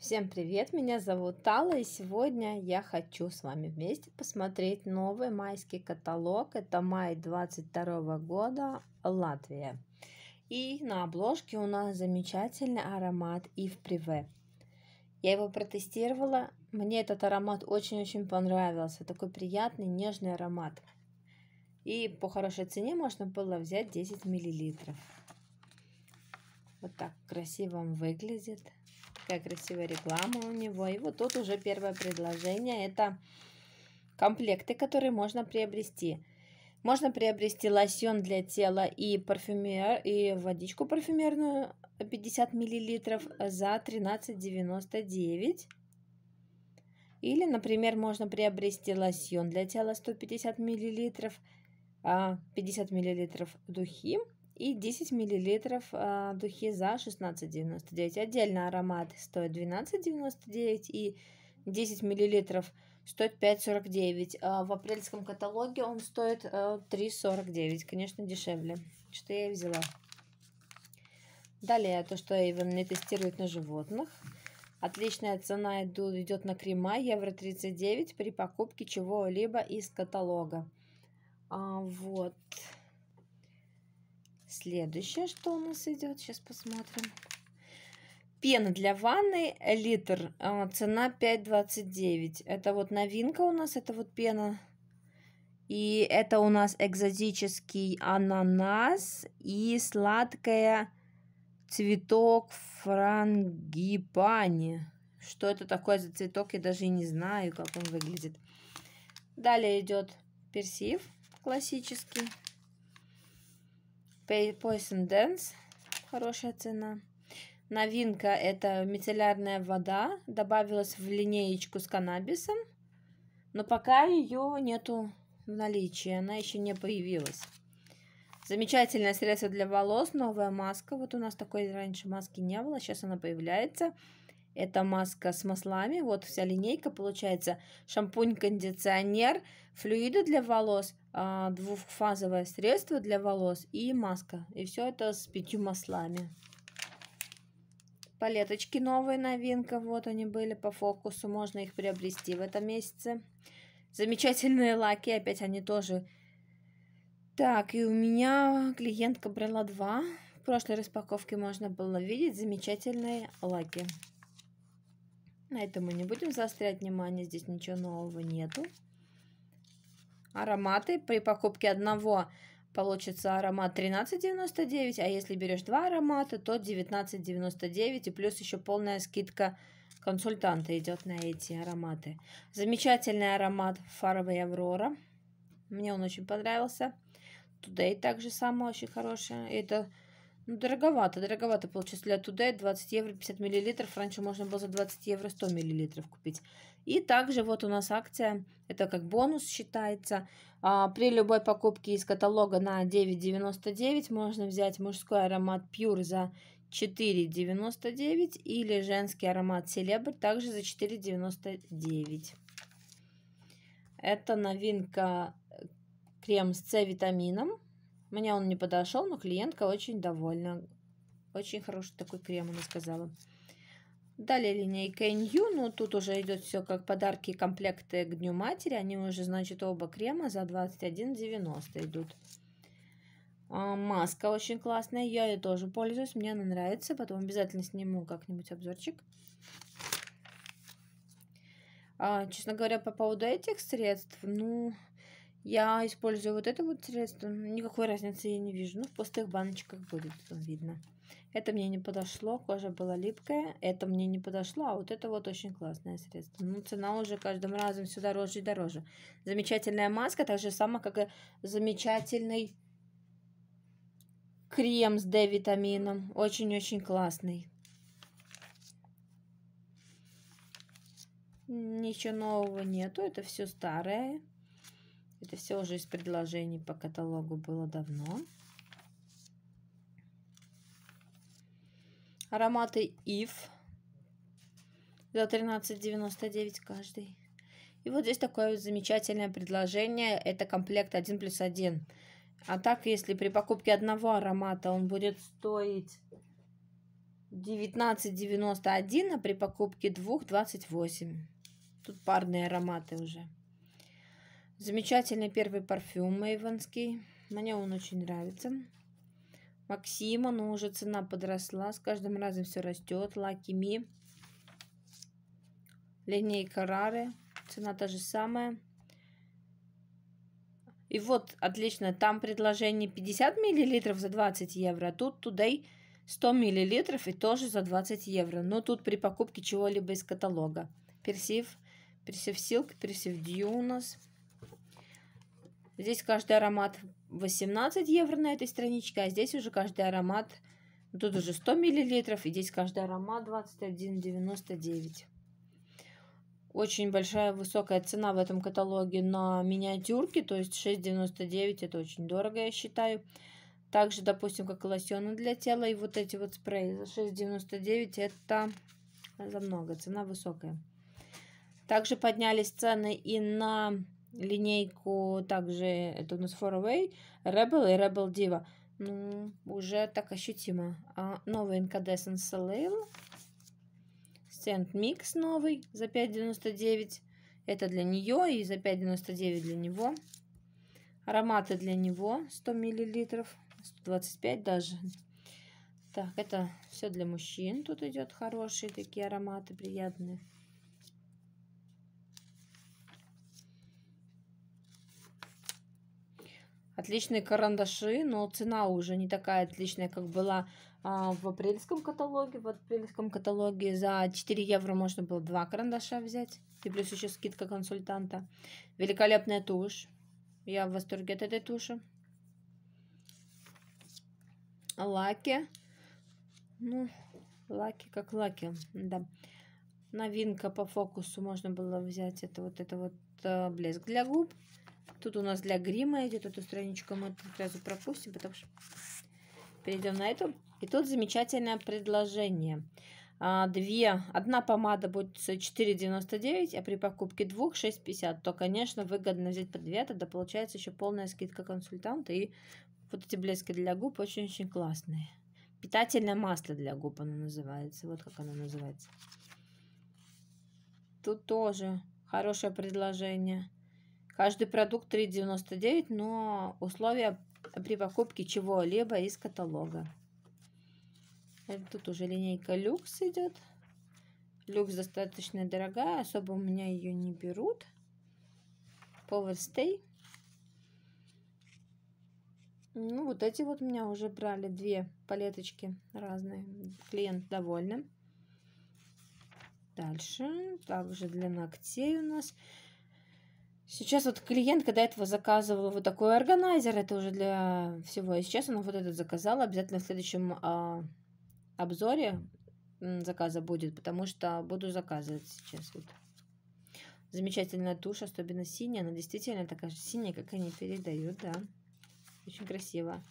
Всем привет, меня зовут Тала, и сегодня я хочу с вами вместе посмотреть новый майский каталог. Это май 22 года, Латвия. И на обложке у нас замечательный аромат Ив Приве. Я его протестировала, мне этот аромат очень-очень понравился, такой приятный, нежный аромат. И по хорошей цене можно было взять 10 миллилитров. Вот так красиво он выглядит. Такая красивая реклама у него. И вот тут уже первое предложение. Это комплекты, которые можно приобрести. Можно приобрести лосьон для тела и парфюмер, и водичку парфюмерную 50 миллилитров за 13,99. Или, например, можно приобрести лосьон для тела 150 мл, 50 миллилитров духи и 10 мл а, духи за 16,99. Отдельно аромат стоит 12,99 и 10 мл стоит 5,49. А, в апрельском каталоге он стоит 3,49. А, Конечно, дешевле. Что я и взяла. Далее, то, что Эйвен не тестирует на животных. Отличная цена идет на крема, евро 39 при покупке чего-либо из каталога. А, вот. Следующее, что у нас идет, сейчас посмотрим. Пена для ванны, литр, а, цена 5,29. Это вот новинка у нас, это вот пена. И это у нас экзотический ананас и сладкая цветок франгипани. Что это такое за цветок, я даже не знаю, как он выглядит. Далее идет персив классический. Poison Dance. Хорошая цена. Новинка это мицеллярная вода. Добавилась в линеечку с каннабисом. Но пока ее нету в наличии. Она еще не появилась. Замечательное средство для волос. Новая маска. Вот у нас такой раньше маски не было. Сейчас она появляется. Это маска с маслами. Вот вся линейка получается. Шампунь, кондиционер, флюиды для волос, а, двухфазовое средство для волос и маска. И все это с пятью маслами. Палеточки новые, новинка. Вот они были по фокусу. Можно их приобрести в этом месяце. Замечательные лаки. Опять они тоже. Так, и у меня клиентка брала два. В прошлой распаковке можно было видеть замечательные лаки. На этом мы не будем заострять внимание. Здесь ничего нового нету ароматы. При покупке одного получится аромат 13,99, а если берешь два аромата, то 19,99 и плюс еще полная скидка консультанта идет на эти ароматы. Замечательный аромат Фаровой Аврора. Мне он очень понравился. Today также самое очень хорошее. Это ну, дороговато, дороговато получилось для Today. 20 евро 50 миллилитров. Раньше можно было за 20 евро 100 миллилитров купить. И также вот у нас акция, это как бонус считается. А, при любой покупке из каталога на 9,99 можно взять мужской аромат Pure за 4,99 или женский аромат Celebr также за 4,99. Это новинка э, крем с С-витамином. Мне он не подошел, но клиентка очень довольна. Очень хороший такой крем, она сказала. Далее линейка NU, ну тут уже идет все как подарки и комплекты к Дню Матери. Они уже, значит, оба крема за 21,90 идут. А, маска очень классная, я ее тоже пользуюсь, мне она нравится. Потом обязательно сниму как-нибудь обзорчик. А, честно говоря, по поводу этих средств, ну, я использую вот это вот средство. Никакой разницы я не вижу. Ну, в пустых баночках будет видно. Это мне не подошло, кожа была липкая. Это мне не подошло, а вот это вот очень классное средство. Ну, цена уже каждым разом все дороже и дороже. Замечательная маска, так же самое, как и замечательный крем с D-витамином. Очень-очень классный. Ничего нового нету, это все старое. Это все уже из предложений по каталогу было давно. Ароматы Ив за 13,99 каждый. И вот здесь такое замечательное предложение. Это комплект 1 плюс 1. А так, если при покупке одного аромата он будет стоить 19,91, а при покупке двух 28. Тут парные ароматы уже. Замечательный первый парфюм Эйвонский. Мне он очень нравится. Максима, но ну, уже цена подросла. С каждым разом все растет. Лаки Ми. Линейка Рары. Цена та же самая. И вот, отлично, там предложение 50 мл за 20 евро, а тут и 100 мл и тоже за 20 евро. Но тут при покупке чего-либо из каталога. Персив, персив Silk, персив Дью у нас. Здесь каждый аромат 18 евро на этой страничке, а здесь уже каждый аромат, ну, тут уже 100 миллилитров, и здесь каждый аромат 21,99. Очень большая высокая цена в этом каталоге на миниатюрки, то есть 6,99, это очень дорого, я считаю. Также, допустим, как лосьоны для тела и вот эти вот спреи за 6,99, это за много, цена высокая. Также поднялись цены и на линейку также, это у нас Faraway, Rebel и Rebel Diva. Ну, уже так ощутимо. А новый Incandescent Sale, Scent Mix новый за 5,99. Это для нее и за 5,99 для него. Ароматы для него 100 мл, 125 даже. Так, это все для мужчин. Тут идет хорошие такие ароматы, приятные. Отличные карандаши, но цена уже не такая отличная, как была а, в апрельском каталоге. В апрельском каталоге за 4 евро можно было 2 карандаша взять. И плюс еще скидка консультанта. Великолепная тушь. Я в восторге от этой туши. Лаки. Ну, лаки как лаки, да. Новинка по фокусу можно было взять. Это вот это вот э, блеск для губ. Тут у нас для грима идет эту страничку, мы сразу пропустим, потому что перейдем на эту. И тут замечательное предложение. А, две, одна помада будет 4,99, а при покупке двух 6,50, то, конечно, выгодно взять по две, а тогда получается еще полная скидка консультанта и вот эти блески для губ очень-очень классные. Питательное масло для губ оно называется. Вот как оно называется. Тут тоже хорошее предложение. Каждый продукт 3,99, но условия при покупке чего-либо из каталога. Это тут уже линейка люкс идет. Люкс достаточно дорогая, особо у меня ее не берут. Powerstay. Ну, вот эти вот у меня уже брали две палеточки разные. Клиент доволен. Дальше. Также для ногтей у нас Сейчас вот клиентка до этого заказывала вот такой органайзер, это уже для всего. И сейчас она вот этот заказала, обязательно в следующем а, обзоре заказа будет, потому что буду заказывать сейчас вот. Замечательная тушь, особенно синяя, она действительно такая же синяя, как они передают, да. Очень красиво.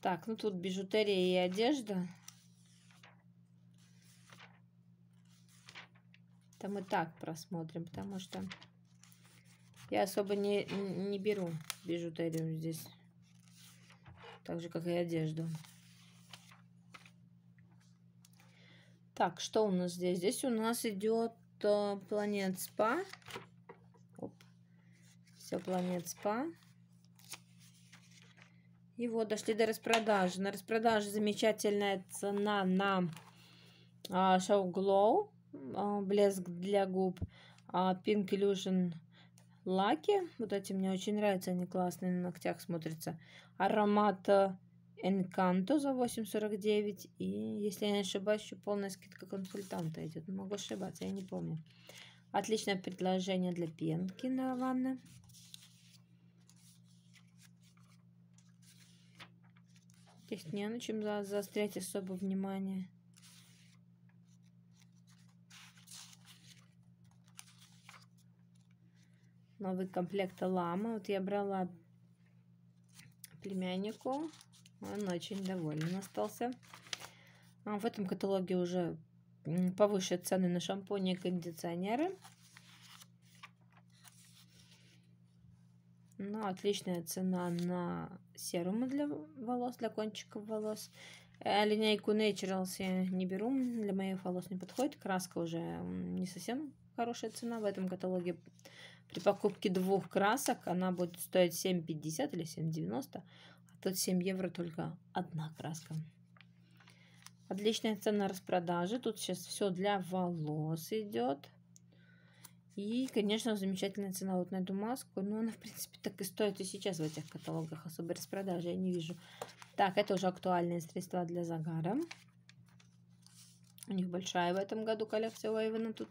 Так, ну тут бижутерия и одежда. Там и так просмотрим, потому что я особо не, не беру бижутерию здесь. Так же, как и одежду. Так, что у нас здесь? Здесь у нас идет э, планет спа. Оп. Все, планет спа. И вот дошли до распродажи. На распродаже замечательная цена на э, а, Show Glow, э, блеск для губ, э, Pink Illusion лаки. Вот эти мне очень нравятся, они классные на ногтях смотрятся. Аромат Encanto э, за 8,49. И, если я не ошибаюсь, еще полная скидка консультанта идет. Ну, могу ошибаться, я не помню. Отличное предложение для пенки на ванны. Здесь не на чем заострять особо внимание. новый комплект лама. Вот я брала племяннику. Он очень доволен остался. А в этом каталоге уже повыше цены на шампуни и кондиционеры. Но ну, отличная цена на серумы для волос, для кончиков волос. Э, линейку Naturals я не беру, для моих волос не подходит. Краска уже не совсем хорошая цена в этом каталоге. При покупке двух красок она будет стоить 7,50 или 7,90. А тут 7 евро только одна краска. Отличная цена распродажи. Тут сейчас все для волос идет. И, конечно, замечательная цена вот на эту маску. Но ну, она, в принципе, так и стоит и сейчас в этих каталогах. Особой распродажи я не вижу. Так, это уже актуальные средства для загара. У них большая в этом году коллекция у Эйвена тут.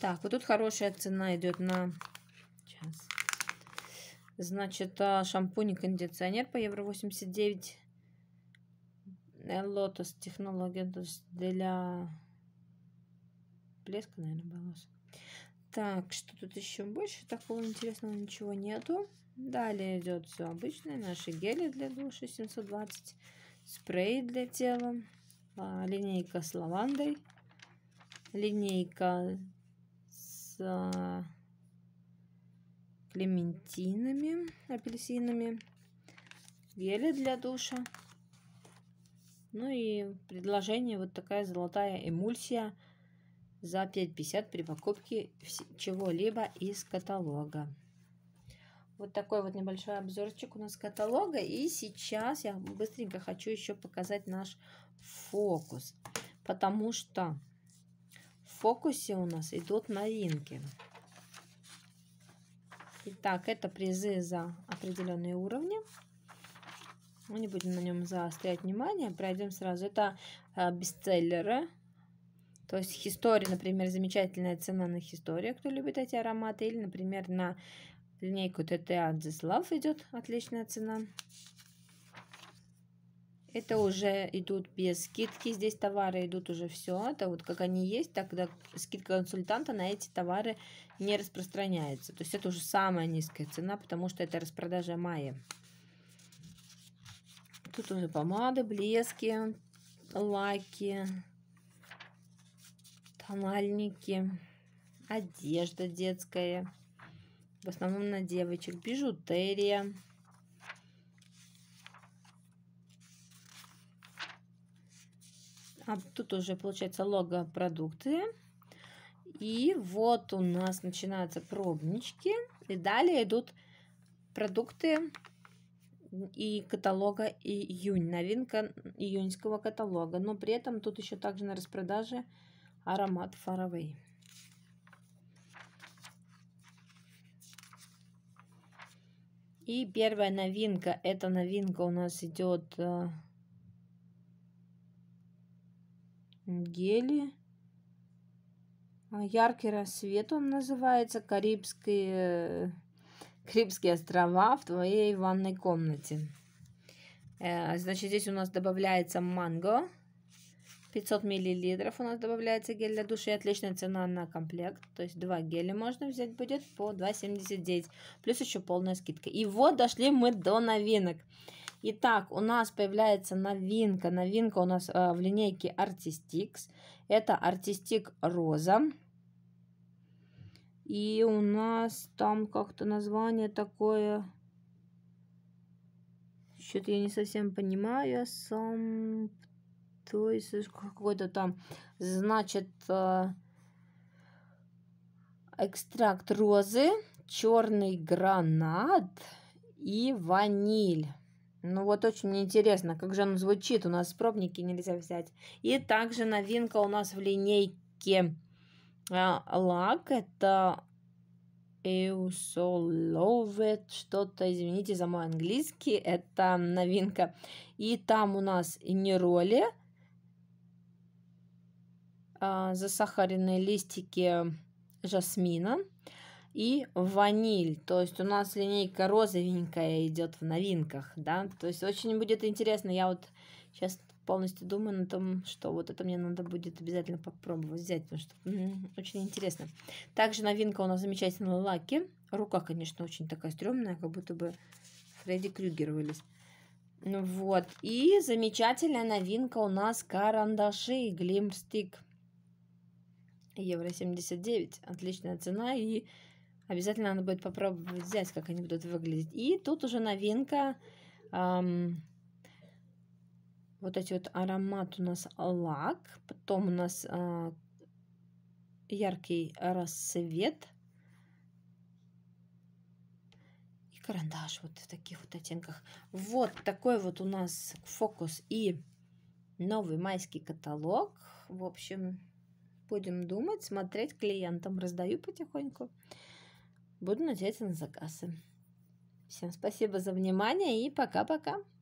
Так, вот тут хорошая цена идет на... Сейчас. Значит, а, шампунь и кондиционер по евро 89. Лотос э, технология для блеска, наверное, волос. Так, что тут еще больше? Такого интересного ничего нету. Далее идет все обычное. Наши гели для душа 720. Спрей для тела. А, линейка с лавандой. Линейка за клементинами, апельсинами, гели для душа. Ну и предложение вот такая золотая эмульсия за 5,50 при покупке чего-либо из каталога. Вот такой вот небольшой обзорчик у нас каталога. И сейчас я быстренько хочу еще показать наш фокус. Потому что фокусе у нас идут новинки. Итак, это призы за определенные уровни. Мы не будем на нем заострять внимание, пройдем сразу. Это э, бестселлеры. То есть история, например, замечательная цена на хистори, кто любит эти ароматы. Или, например, на линейку ТТ Адзис идет отличная цена. Это уже идут без скидки, здесь товары идут уже все, это вот как они есть, тогда скидка консультанта на эти товары не распространяется. То есть это уже самая низкая цена, потому что это распродажа мая. Тут уже помады, блески, лаки, тональники, одежда детская, в основном на девочек, бижутерия. А тут уже получается лого продукты. И вот у нас начинаются пробнички. И далее идут продукты и каталога июнь. Новинка июньского каталога. Но при этом тут еще также на распродаже аромат Фаровей. И первая новинка, эта новинка у нас идет э, гели. А, Яркий рассвет он называется. Карибские, э, Карибские острова в твоей ванной комнате. Э, значит, здесь у нас добавляется манго. 500 миллилитров у нас добавляется гель для души. Отличная цена на комплект. То есть два геля можно взять будет по 2,79. Плюс еще полная скидка. И вот дошли мы до новинок. Итак, у нас появляется новинка. Новинка у нас э, в линейке Artistix. Это ArtisTix Роза. И у нас там как-то название такое... Что-то я не совсем понимаю. Сам... То есть э, какой-то там... Значит... Э, экстракт розы, черный гранат и ваниль. Ну вот очень мне интересно, как же оно звучит. У нас пробники нельзя взять. И также новинка у нас в линейке а, лак. Это Eusolovet, что-то, извините за мой английский, это новинка. И там у нас нероли, а, засахаренные листики жасмина, и ваниль. То есть у нас линейка розовенькая идет в новинках, да. То есть очень будет интересно. Я вот сейчас полностью думаю на том, что вот это мне надо будет обязательно попробовать взять, потому что очень интересно. Также новинка у нас замечательная лаки. Рука, конечно, очень такая стрёмная, как будто бы Фредди Крюгер вылез. Ну Вот. И замечательная новинка у нас карандаши Glimstick. Евро 79. Отличная цена и Обязательно надо будет попробовать взять, как они будут выглядеть. И тут уже новинка. Эм, вот эти вот аромат у нас лак. Потом у нас э, яркий рассвет. И карандаш вот в таких вот оттенках. Вот такой вот у нас фокус и новый майский каталог. В общем, будем думать, смотреть клиентам. Раздаю потихоньку. Буду надеяться на заказы. Всем спасибо за внимание и пока-пока.